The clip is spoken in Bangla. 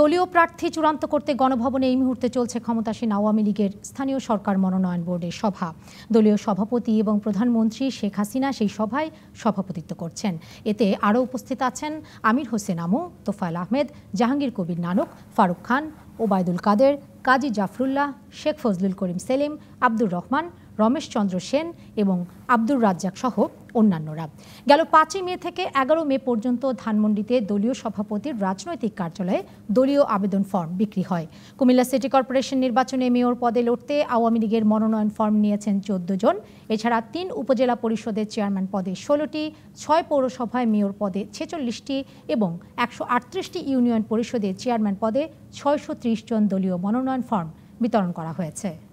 দলীয় প্রার্থী চূড়ান্ত করতে গণভবনে এই মুহূর্তে চলছে ক্ষমতাসীন আওয়ামী লীগের স্থানীয় সরকার মনোনয়ন বোর্ডের সভা দলীয় সভাপতি এবং প্রধানমন্ত্রী শেখ হাসিনা সেই সভায় সভাপতিত্ব করছেন এতে আরও উপস্থিত আছেন আমির হোসেন আমু তোফায়েল আহমেদ জাহাঙ্গীর কবির নানক ফারুক খান ওবায়দুল কাদের কাজী জাফরুল্লাহ শেখ ফজলুল করিম সেলিম আব্দুর রহমান রমেশচন্দ্র সেন এবং আব্দুর রাজ্জাক সহ অন্যান্যরা গেল পাঁচই মে থেকে এগারো মে পর্যন্ত ধানমন্ডিতে দলীয় সভাপতির রাজনৈতিক কার্যালয়ে দলীয় আবেদন ফর্ম বিক্রি হয় কুমিল্লা সিটি কর্পোরেশন নির্বাচনে মেয়র পদে লড়তে আওয়ামী লীগের মনোনয়ন ফর্ম নিয়েছেন চোদ্দ জন এছাড়া তিন উপজেলা পরিষদের চেয়ারম্যান পদে ষোলোটি ছয় পৌরসভায় মেয়র পদে ছেচল্লিশটি এবং একশো আটত্রিশটি ইউনিয়ন পরিষদের চেয়ারম্যান পদে ছয়শো জন দলীয় মনোনয়ন ফর্ম বিতরণ করা হয়েছে